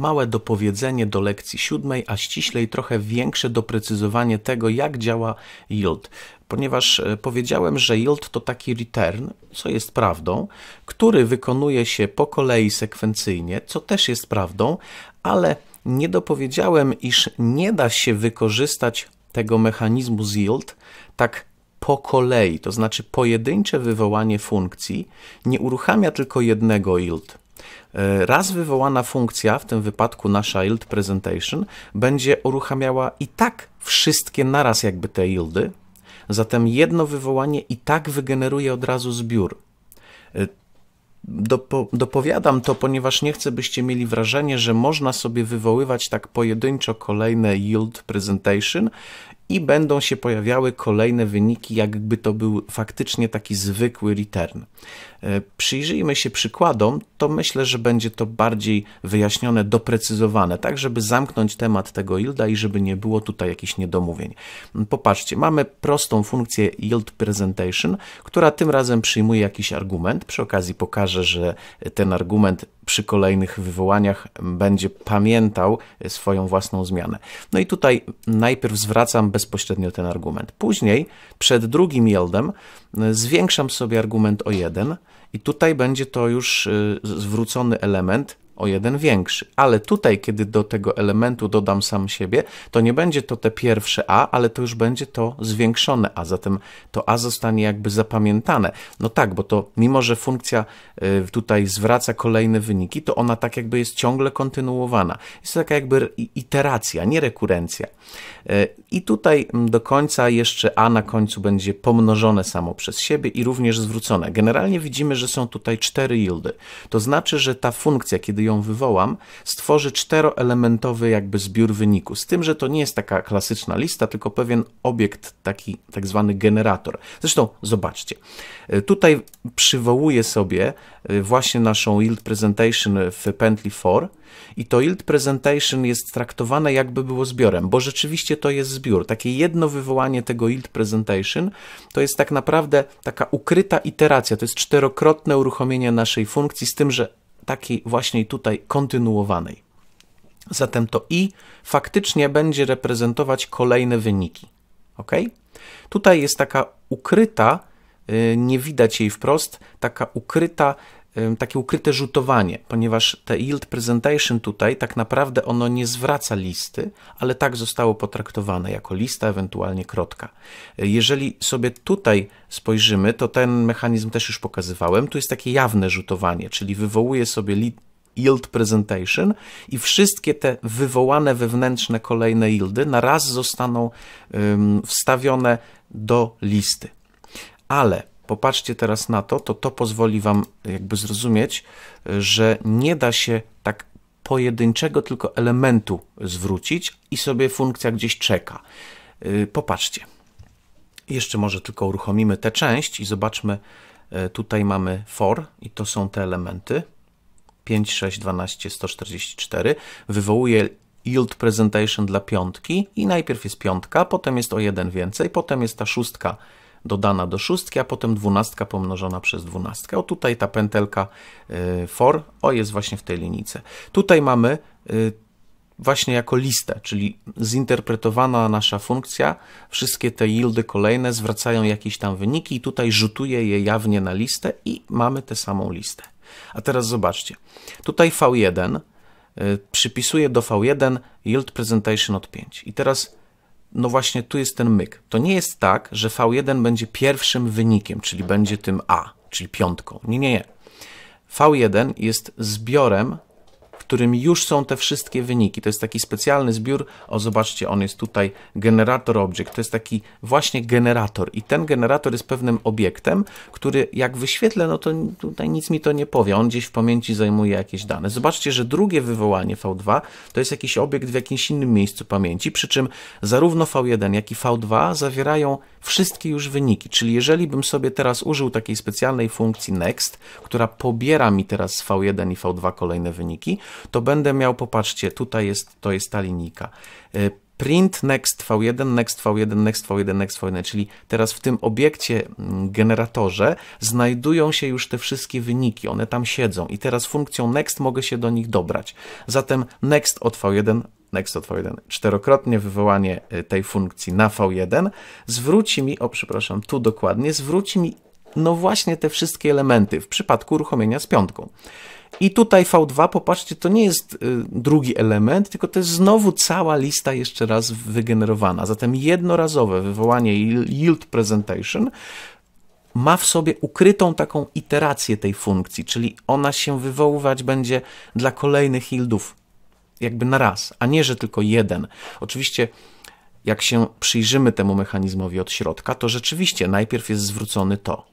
małe dopowiedzenie do lekcji siódmej, a ściślej trochę większe doprecyzowanie tego, jak działa yield. Ponieważ e, powiedziałem, że yield to taki return, co jest prawdą, który wykonuje się po kolei sekwencyjnie, co też jest prawdą, ale nie dopowiedziałem, iż nie da się wykorzystać tego mechanizmu z yield tak po kolei, to znaczy pojedyncze wywołanie funkcji nie uruchamia tylko jednego yield, E, raz wywołana funkcja, w tym wypadku nasza yield presentation, będzie uruchamiała i tak wszystkie naraz jakby te yieldy, zatem jedno wywołanie i tak wygeneruje od razu zbiór. E, dopo, dopowiadam to, ponieważ nie chcę, byście mieli wrażenie, że można sobie wywoływać tak pojedynczo kolejne yield presentation i będą się pojawiały kolejne wyniki, jakby to był faktycznie taki zwykły return. E, przyjrzyjmy się przykładom, to myślę, że będzie to bardziej wyjaśnione, doprecyzowane, tak żeby zamknąć temat tego yielda i żeby nie było tutaj jakichś niedomówień. Mm, popatrzcie, mamy prostą funkcję yield presentation, która tym razem przyjmuje jakiś argument. Przy okazji pokażę, że ten argument przy kolejnych wywołaniach będzie pamiętał swoją własną zmianę. No i tutaj najpierw zwracam bezpośrednio ten argument. Później, przed drugim yieldem, zwiększam sobie argument o jeden i tutaj będzie to już y, zwrócony element, o jeden większy. Ale tutaj, kiedy do tego elementu dodam sam siebie, to nie będzie to te pierwsze a, ale to już będzie to zwiększone a, zatem to a zostanie jakby zapamiętane. No tak, bo to mimo, że funkcja y, tutaj zwraca kolejne wyniki, to ona tak jakby jest ciągle kontynuowana. Jest to taka jakby iteracja, nie rekurencja. Y, I tutaj mm, do końca jeszcze a na końcu będzie pomnożone samo przez siebie i również zwrócone. Generalnie widzimy, że są tutaj cztery yieldy. To znaczy, że ta funkcja, kiedy ją ją wywołam, stworzy czteroelementowy jakby zbiór wyniku. Z tym, że to nie jest taka klasyczna lista, tylko pewien obiekt, taki tak zwany generator. Zresztą zobaczcie. Y, tutaj przywołuję sobie y, właśnie naszą yield presentation w pętli for i to yield presentation jest traktowane jakby było zbiorem, bo rzeczywiście to jest zbiór. Takie jedno wywołanie tego yield presentation to jest tak naprawdę taka ukryta iteracja, to jest czterokrotne uruchomienie naszej funkcji z tym, że takiej właśnie tutaj kontynuowanej. Zatem to i faktycznie będzie reprezentować kolejne wyniki. Ok? Tutaj jest taka ukryta, y, nie widać jej wprost, taka ukryta takie ukryte rzutowanie, ponieważ te yield presentation tutaj tak naprawdę ono nie zwraca listy, ale tak zostało potraktowane jako lista, ewentualnie krotka. Jeżeli sobie tutaj spojrzymy, to ten mechanizm też już pokazywałem, tu jest takie jawne rzutowanie, czyli wywołuje sobie yield presentation i wszystkie te wywołane wewnętrzne kolejne yieldy na raz zostaną um, wstawione do listy. Ale popatrzcie teraz na to, to to pozwoli Wam jakby zrozumieć, że nie da się tak pojedynczego tylko elementu zwrócić i sobie funkcja gdzieś czeka. Y, popatrzcie. Jeszcze może tylko uruchomimy tę część i zobaczmy, e, tutaj mamy for i to są te elementy. 5, 6, 12, 144. Wywołuje yield presentation dla piątki i najpierw jest piątka, potem jest o jeden więcej, potem jest ta szóstka dodana do szóstki, a potem dwunastka pomnożona przez dwunastkę. O tutaj ta pętelka y, for, o jest właśnie w tej linijce. Tutaj mamy y, właśnie jako listę, czyli zinterpretowana nasza funkcja, wszystkie te yieldy kolejne zwracają jakieś tam wyniki i tutaj rzutuje je jawnie na listę i mamy tę samą listę. A teraz zobaczcie, tutaj V1 y, przypisuje do V1 yield presentation od 5 i teraz no właśnie tu jest ten myk. To nie jest tak, że V1 będzie pierwszym wynikiem, czyli będzie tym A, czyli piątką. Nie, nie, nie. V1 jest zbiorem którym już są te wszystkie wyniki. To jest taki specjalny zbiór, o zobaczcie, on jest tutaj generator object, to jest taki właśnie generator i ten generator jest pewnym obiektem, który jak wyświetlę, no to tutaj nic mi to nie powie, on gdzieś w pamięci zajmuje jakieś dane. Zobaczcie, że drugie wywołanie V2 to jest jakiś obiekt w jakimś innym miejscu pamięci, przy czym zarówno V1, jak i V2 zawierają wszystkie już wyniki, czyli jeżeli bym sobie teraz użył takiej specjalnej funkcji next, która pobiera mi teraz z V1 i V2 kolejne wyniki, to będę miał, popatrzcie, tutaj jest, to jest ta linijka. E, print next v1, next v1, next v1, next v1, czyli teraz w tym obiekcie generatorze znajdują się już te wszystkie wyniki, one tam siedzą i teraz funkcją next mogę się do nich dobrać. Zatem next od v1 next od v1, czterokrotnie wywołanie e, tej funkcji na v1 zwróci mi, o przepraszam, tu dokładnie, zwróci mi no właśnie te wszystkie elementy w przypadku uruchomienia z piątką. I tutaj V2, popatrzcie, to nie jest y, drugi element, tylko to jest znowu cała lista jeszcze raz wygenerowana. Zatem jednorazowe wywołanie yield presentation ma w sobie ukrytą taką iterację tej funkcji, czyli ona się wywoływać będzie dla kolejnych yieldów, jakby na raz, a nie, że tylko jeden. Oczywiście jak się przyjrzymy temu mechanizmowi od środka, to rzeczywiście najpierw jest zwrócony to,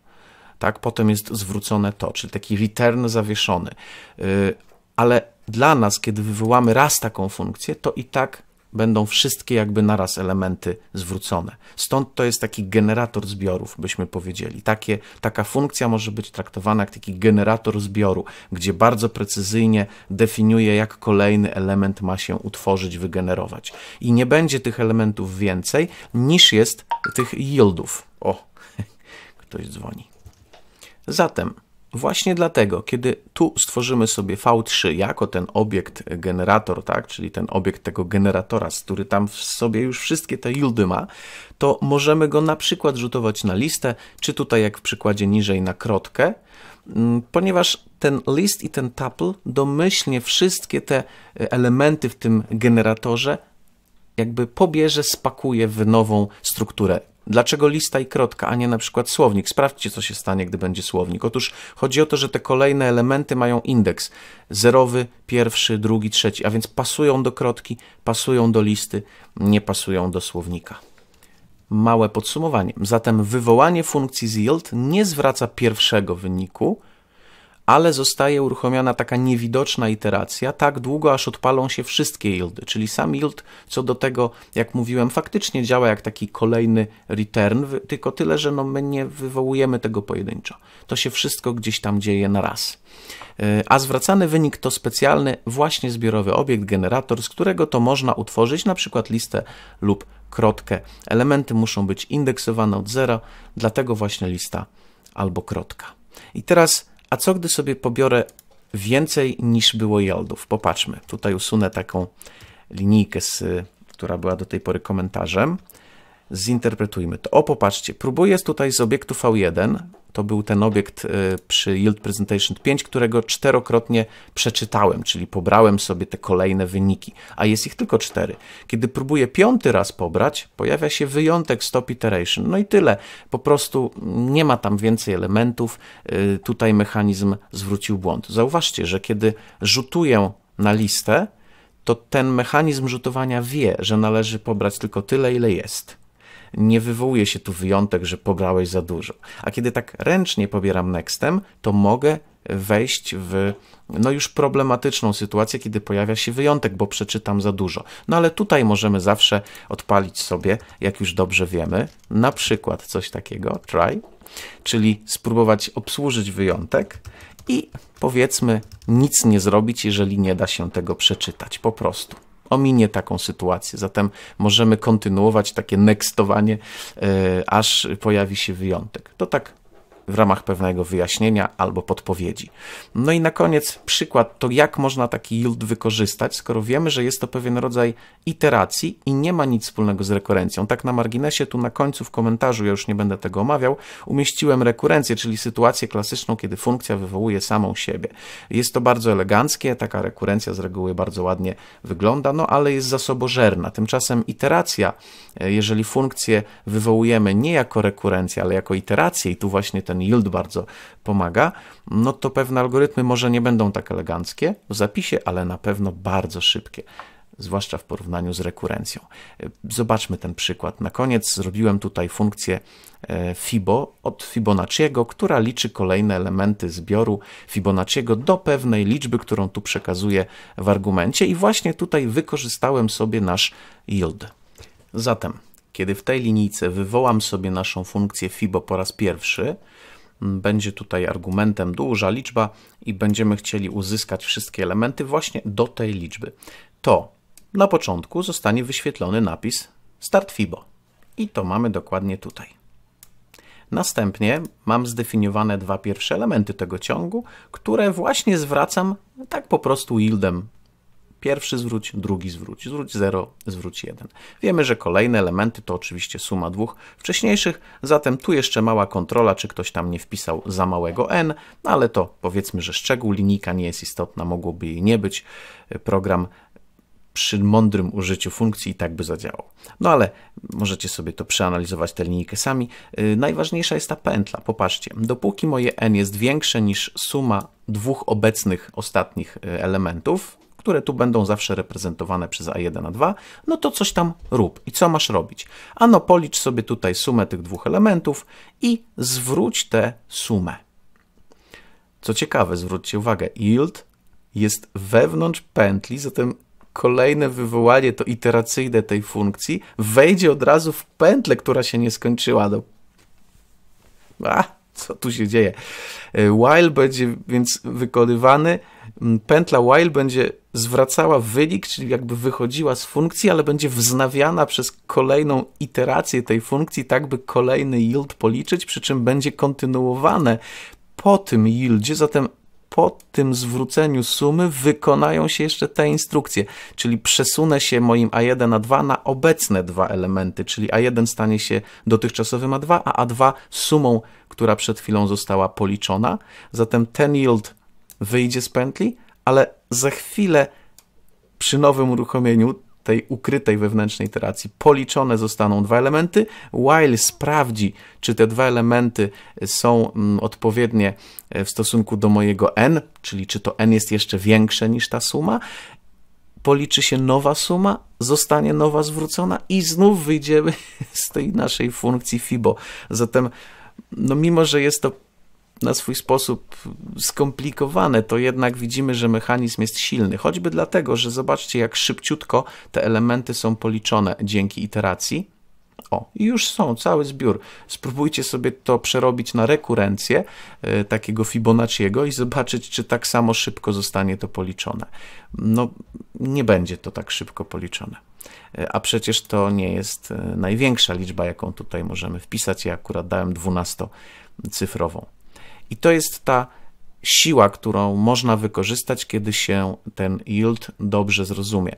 tak? Potem jest zwrócone to, czyli taki return zawieszony. Y, ale dla nas, kiedy wywołamy raz taką funkcję, to i tak będą wszystkie jakby naraz elementy zwrócone. Stąd to jest taki generator zbiorów, byśmy powiedzieli. Takie, taka funkcja może być traktowana jak taki generator zbioru, gdzie bardzo precyzyjnie definiuje, jak kolejny element ma się utworzyć, wygenerować. I nie będzie tych elementów więcej niż jest tych yieldów. O, ktoś dzwoni. Zatem Właśnie dlatego, kiedy tu stworzymy sobie V3 jako ten obiekt generator, tak, czyli ten obiekt tego generatora, który tam w sobie już wszystkie te yieldy ma, to możemy go na przykład rzutować na listę, czy tutaj jak w przykładzie niżej na krotkę, mm, ponieważ ten list i ten tuple domyślnie wszystkie te e, elementy w tym generatorze jakby pobierze, spakuje w nową strukturę Dlaczego lista i krotka, a nie na przykład słownik? Sprawdźcie, co się stanie, gdy będzie słownik. Otóż chodzi o to, że te kolejne elementy mają indeks zerowy, pierwszy, drugi, trzeci, a więc pasują do krotki, pasują do listy, nie pasują do słownika. Małe podsumowanie. Zatem wywołanie funkcji yield nie zwraca pierwszego wyniku, ale zostaje uruchomiona taka niewidoczna iteracja tak długo, aż odpalą się wszystkie yieldy, czyli sam yield co do tego, jak mówiłem, faktycznie działa jak taki kolejny return, tylko tyle, że no my nie wywołujemy tego pojedynczo. To się wszystko gdzieś tam dzieje na raz. E, a zwracany wynik to specjalny, właśnie zbiorowy obiekt, generator, z którego to można utworzyć na przykład listę lub krotkę. Elementy muszą być indeksowane od zera, dlatego właśnie lista albo krotka. I teraz a co gdy sobie pobiorę więcej niż było yieldów? Popatrzmy, tutaj usunę taką linijkę, z, która była do tej pory komentarzem zinterpretujmy to. O, popatrzcie, próbuję tutaj z obiektu V1, to był ten obiekt e, przy Yield Presentation 5, którego czterokrotnie przeczytałem, czyli pobrałem sobie te kolejne wyniki, a jest ich tylko cztery. Kiedy próbuję piąty raz pobrać, pojawia się wyjątek stop iteration. No i tyle, po prostu nie ma tam więcej elementów, e, tutaj mechanizm zwrócił błąd. Zauważcie, że kiedy rzutuję na listę, to ten mechanizm rzutowania wie, że należy pobrać tylko tyle, ile jest nie wywołuje się tu wyjątek, że pobrałeś za dużo. A kiedy tak ręcznie pobieram nextem, to mogę wejść w no już problematyczną sytuację, kiedy pojawia się wyjątek, bo przeczytam za dużo. No ale tutaj możemy zawsze odpalić sobie, jak już dobrze wiemy, na przykład coś takiego, try, czyli spróbować obsłużyć wyjątek i powiedzmy nic nie zrobić, jeżeli nie da się tego przeczytać, po prostu ominie taką sytuację. Zatem możemy kontynuować takie nextowanie, e, aż pojawi się wyjątek. To tak w ramach pewnego wyjaśnienia albo podpowiedzi. No i na koniec przykład to, jak można taki yield wykorzystać, skoro wiemy, że jest to pewien rodzaj iteracji i nie ma nic wspólnego z rekurencją. Tak na marginesie, tu na końcu w komentarzu, ja już nie będę tego omawiał, umieściłem rekurencję, czyli sytuację klasyczną, kiedy funkcja wywołuje samą siebie. Jest to bardzo eleganckie, taka rekurencja z reguły bardzo ładnie wygląda, no ale jest zasobożerna. Tymczasem iteracja, e, jeżeli funkcję wywołujemy nie jako rekurencję, ale jako iterację i tu właśnie ten ten yield bardzo pomaga, no to pewne algorytmy może nie będą tak eleganckie w zapisie, ale na pewno bardzo szybkie zwłaszcza w porównaniu z rekurencją. Zobaczmy ten przykład. Na koniec zrobiłem tutaj funkcję e, Fibo od Fibonacciego, która liczy kolejne elementy zbioru Fibonacciego do pewnej liczby, którą tu przekazuję w argumencie i właśnie tutaj wykorzystałem sobie nasz yield. Zatem kiedy w tej linijce wywołam sobie naszą funkcję FIBO po raz pierwszy, mm, będzie tutaj argumentem duża liczba i będziemy chcieli uzyskać wszystkie elementy właśnie do tej liczby. To na początku zostanie wyświetlony napis Start FIBO. I to mamy dokładnie tutaj. Następnie mam zdefiniowane dwa pierwsze elementy tego ciągu, które właśnie zwracam tak po prostu yieldem Pierwszy zwróć, drugi zwróć, zwróć 0, zwróć 1. Wiemy, że kolejne elementy to oczywiście suma dwóch wcześniejszych, zatem tu jeszcze mała kontrola, czy ktoś tam nie wpisał za małego n, no ale to powiedzmy, że szczegół linijka nie jest istotna, mogłoby jej nie być. Program przy mądrym użyciu funkcji i tak by zadziałał. No ale możecie sobie to przeanalizować tę linijkę sami. Y, najważniejsza jest ta pętla. Popatrzcie, dopóki moje n jest większe niż suma dwóch obecnych ostatnich y, elementów, które tu będą zawsze reprezentowane przez A1, A2, no to coś tam rób. I co masz robić? Ano policz sobie tutaj sumę tych dwóch elementów i zwróć tę sumę. Co ciekawe, zwróćcie uwagę, yield jest wewnątrz pętli, zatem kolejne wywołanie to iteracyjne tej funkcji wejdzie od razu w pętlę, która się nie skończyła. Do... No. A, co tu się dzieje? Y, while będzie więc wykonywany pętla while będzie zwracała wynik, czyli jakby wychodziła z funkcji, ale będzie wznawiana przez kolejną iterację tej funkcji, tak by kolejny yield policzyć, przy czym będzie kontynuowane po tym yieldzie, zatem po tym zwróceniu sumy wykonają się jeszcze te instrukcje, czyli przesunę się moim A1 na 2 na obecne dwa elementy, czyli A1 stanie się dotychczasowym A2, a A2 sumą, która przed chwilą została policzona. Zatem ten yield wyjdzie z pętli, ale za chwilę przy nowym uruchomieniu tej ukrytej wewnętrznej iteracji policzone zostaną dwa elementy. While sprawdzi, czy te dwa elementy są mm, odpowiednie e, w stosunku do mojego n, czyli czy to n jest jeszcze większe niż ta suma, policzy się nowa suma, zostanie nowa zwrócona i znów wyjdziemy z tej naszej funkcji FIBO. Zatem, no mimo, że jest to na swój sposób skomplikowane, to jednak widzimy, że mechanizm jest silny. Choćby dlatego, że zobaczcie, jak szybciutko te elementy są policzone dzięki iteracji. O, już są, cały zbiór. Spróbujcie sobie to przerobić na rekurencję y, takiego Fibonacciego i zobaczyć, czy tak samo szybko zostanie to policzone. No, nie będzie to tak szybko policzone. E, a przecież to nie jest e, największa liczba, jaką tutaj możemy wpisać. Ja akurat dałem 12-cyfrową. I to jest ta siła, którą można wykorzystać, kiedy się ten yield dobrze zrozumie.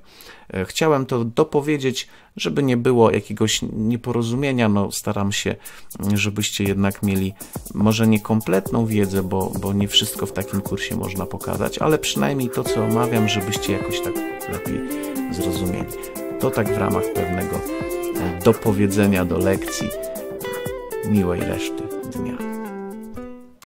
E, chciałem to dopowiedzieć, żeby nie było jakiegoś nieporozumienia. No, staram się, mm, żebyście jednak mieli może nie kompletną wiedzę, bo, bo nie wszystko w takim kursie można pokazać, ale przynajmniej to, co omawiam, żebyście jakoś tak lepiej zrozumieli. To tak w ramach pewnego e, dopowiedzenia do lekcji. Miłej reszty dnia.